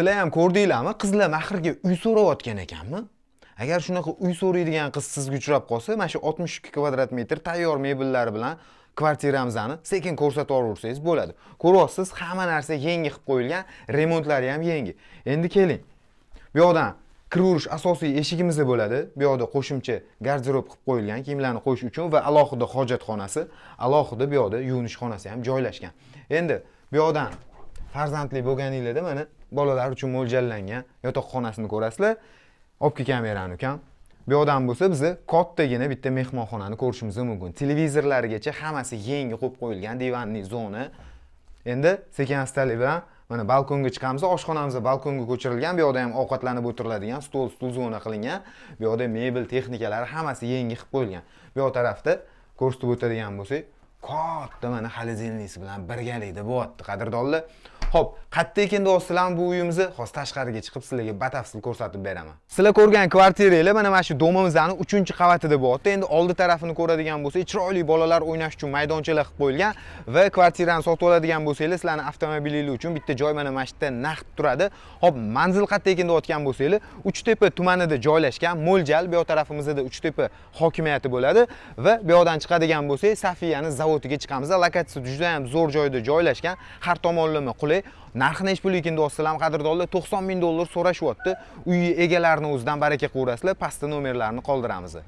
sizlar ham ko'rdinglarmi qizlar mahrga uy so'rayotgan ekanmi agar shunaqa uy so'raydigan qiz sizga uchrab qolsa mana shu oltmish ikki kvadrat metr tayyor mebellar bilan kvartiramizni sekin ko'rsatib yuborsangiz bo'ladi ko'ryapsiz hamma narsa yangi qilib qo'yilgan remontlari ham yangi endi keling bu yoqdan kiraverish asosiy eshigimiz bo'ladi bu yoqda qo'shimcha garderob qilib qo'yilgan kiyimlarni qo'yish uchun va alohida hojatxonasi alohida bu yoqda yuvinish xonasi ham joylashgan endi bu yoqdan farzandli bo'lganinglarda mana bolalar uchun mo'ljallangan yotoqxonasini ko'rasizlar olib kamerani ukam bu yoqdan bo'lsa biz kattagina bitta mehmonxonani ko'rishimiz mumkin televizorlargacha hammasi yangi qo'yib qo'yilgan divanli zona endi sekin astalik bilan mana balkonga chiqamiz oshxonamiz balkonga ko'chirilgan bu yoqda ham ovqatlanib o'tiriladigan stol stul zona qilingan bu yoqda mebel texnikalari hammasi yangi qilib qo'yilgan bu yoq tarafda ko'rsatib o'tadigan bo'lsak katta mana холодильниksi bilan birgalikda bo'lyapti qadrdonlar Xo'p, qayerda ekan do'stlar bu uyimizni? Hozir tashqariga chiqib sizlarga batafsil ko'rsatib beraman. Sizlar ko'rgan kvartiralar mana mana shu domimizning 3-qavatida bo'ladi. Endi oldi tarafini ko'radigan bo'lsak, chiroyli bolalar o'ynash uchun maydonchalar qilib qo'yilgan va kvartirani sotib oladigan bo'lsangiz, sizlarning avtomobilingiz uchun bitta joy mana mana shu naqd turadi. Xo'p, manzil qatta ekan deyotgan bo'lsangiz, Uchtepa tumanida joylashgan. Mo'ljal bu tarafimizda Uchtepa hokimiyati bo'ladi va bu yerdan chiqadigan bo'lsangiz, Safiyani zavodiga chiqamiz. Lokatsiya juda ham zo'r joyda joylashgan, har tomonlama qulay. narxi nechi pul ekan deyapsizlar ham qadrdonlar to'qson ming dollar so'rashyapti uy egalarini o'zidan baraka qilaverasizlar pastda nomerlarini qoldiramiz